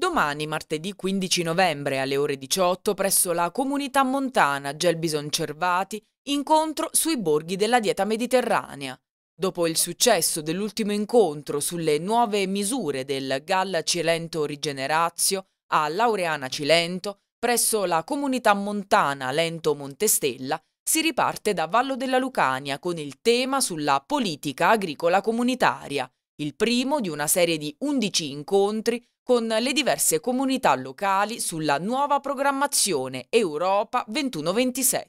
Domani, martedì 15 novembre alle ore 18, presso la comunità montana Gelbison Cervati, incontro sui borghi della dieta mediterranea. Dopo il successo dell'ultimo incontro sulle nuove misure del Galla Cilento Rigenerazio a Laureana Cilento, presso la comunità montana Lento Montestella, si riparte da Vallo della Lucania con il tema sulla politica agricola comunitaria, il primo di una serie di 11 incontri con le diverse comunità locali sulla nuova programmazione Europa 21-27.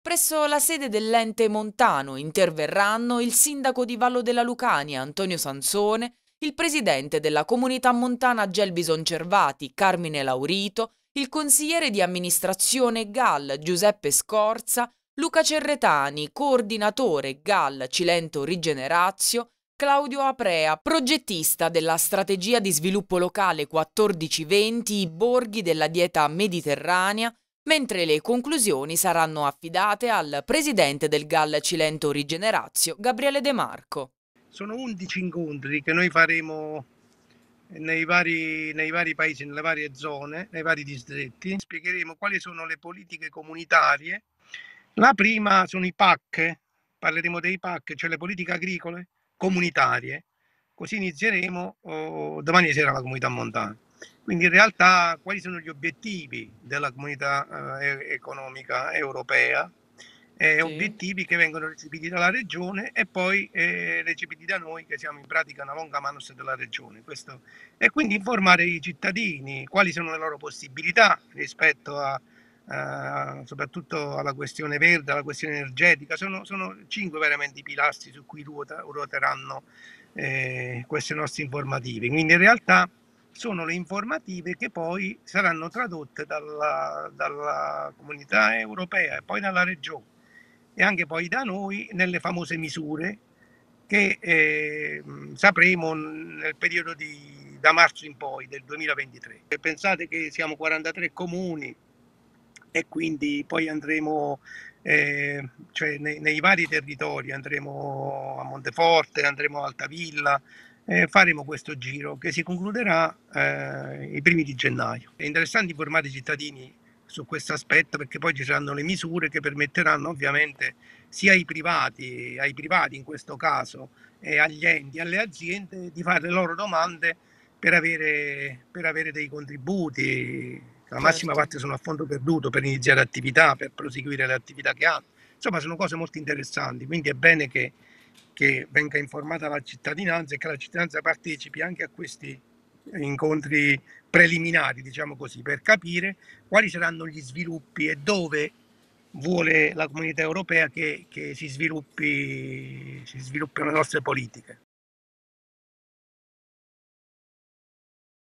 Presso la sede dell'ente montano interverranno il sindaco di Vallo della Lucania Antonio Sansone, il presidente della comunità montana Gelbison Cervati Carmine Laurito, il consigliere di amministrazione GAL Giuseppe Scorza, Luca Cerretani, coordinatore GAL Cilento Rigenerazio, Claudio Aprea, progettista della strategia di sviluppo locale 14-20 I borghi della dieta mediterranea, mentre le conclusioni saranno affidate al presidente del GAL Cilento Rigenerazio, Gabriele De Marco. Sono 11 incontri che noi faremo nei vari, nei vari paesi, nelle varie zone, nei vari distretti. Spiegheremo quali sono le politiche comunitarie. La prima sono i PAC, parleremo dei PAC, cioè le politiche agricole, comunitarie, così inizieremo oh, domani sera la comunità montana. Quindi in realtà quali sono gli obiettivi della comunità eh, economica europea? Eh, sì. Obiettivi che vengono recepiti dalla regione e poi eh, recepiti da noi che siamo in pratica una longa manos della regione. Questo. E quindi informare i cittadini quali sono le loro possibilità rispetto a, eh, soprattutto alla questione verde, alla questione energetica, sono, sono cinque veramente i pilastri su cui ruota, ruoteranno eh, queste nostre informative. Quindi in realtà sono le informative che poi saranno tradotte dalla, dalla comunità europea e poi dalla regione e anche poi da noi nelle famose misure che eh, sapremo nel periodo di, da marzo in poi del 2023. pensate che siamo 43 comuni e quindi poi andremo eh, cioè nei, nei, vari territori, andremo a Monteforte, andremo a Altavilla, eh, faremo questo giro che si concluderà eh, i primi di gennaio. È interessante informare i cittadini su questo aspetto perché poi ci saranno le misure che permetteranno ovviamente sia ai privati, ai privati in questo caso, e agli enti, alle aziende di fare le loro domande per avere, per avere dei contributi la certo. massima parte sono a fondo perduto per iniziare attività, per proseguire le attività che hanno. Insomma, sono cose molto interessanti, quindi è bene che, che venga informata la cittadinanza e che la cittadinanza partecipi anche a questi incontri preliminari, diciamo così, per capire quali saranno gli sviluppi e dove vuole la comunità europea che, che si, sviluppi, si sviluppino le nostre politiche.